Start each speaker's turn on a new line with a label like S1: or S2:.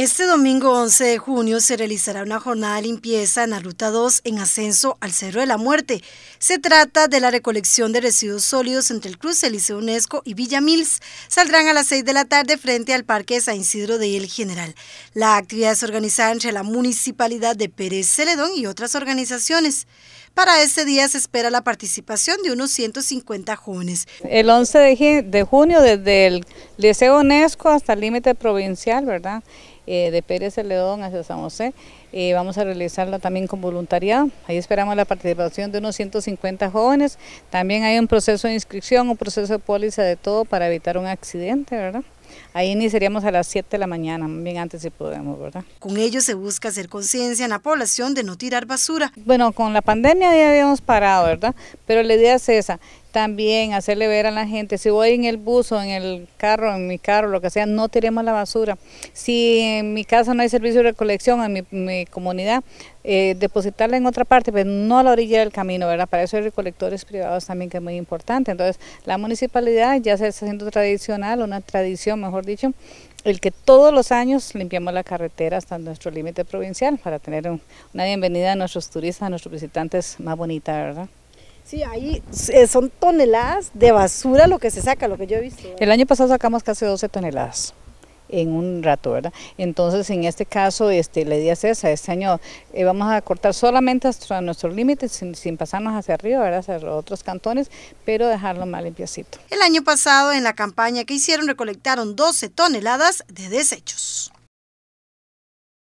S1: Este domingo 11 de junio se realizará una jornada de limpieza en la Ruta 2 en ascenso al Cerro de la Muerte. Se trata de la recolección de residuos sólidos entre el cruce Liceo UNESCO y Villa Mills. Saldrán a las 6 de la tarde frente al Parque de San Isidro de El General. La actividad es organizada entre la Municipalidad de Pérez Celedón y otras organizaciones. Para este día se espera la participación de unos 150 jóvenes.
S2: El 11 de junio desde el Liceo UNESCO hasta el límite provincial, ¿verdad?, eh, de Pérez León hacia San José. Eh, vamos a realizarla también con voluntariado. Ahí esperamos la participación de unos 150 jóvenes. También hay un proceso de inscripción, un proceso de póliza de todo para evitar un accidente, ¿verdad? Ahí iniciaríamos a las 7 de la mañana, bien antes si podemos, ¿verdad? Con ello se busca hacer conciencia en la población de no tirar basura. Bueno, con la pandemia ya habíamos parado, ¿verdad? Pero la idea es esa, también hacerle ver a la gente, si voy en el bus o en el carro, en mi carro, lo que sea, no tiremos la basura. Si en mi casa no hay servicio de recolección, en mi, comunidad, eh, depositarla en otra parte, pero no a la orilla del camino, ¿verdad? Para eso hay recolectores privados también, que es muy importante. Entonces, la municipalidad ya se está haciendo tradicional, una tradición, mejor dicho, el que todos los años limpiamos la carretera hasta nuestro límite provincial para tener una bienvenida a nuestros turistas, a nuestros visitantes más bonita, ¿verdad?
S1: Sí, ahí eh, son toneladas de basura lo que se saca, lo que yo he visto. El
S2: año pasado sacamos casi 12 toneladas en un rato, ¿verdad? Entonces, en este caso, este, la idea es esa, este año eh, vamos a cortar solamente hasta nuestros límites, sin, pasarnos hacia arriba, ¿verdad? Hacia otros cantones, pero dejarlo más limpiecito. El año
S1: pasado, en la campaña que hicieron, recolectaron 12 toneladas de desechos.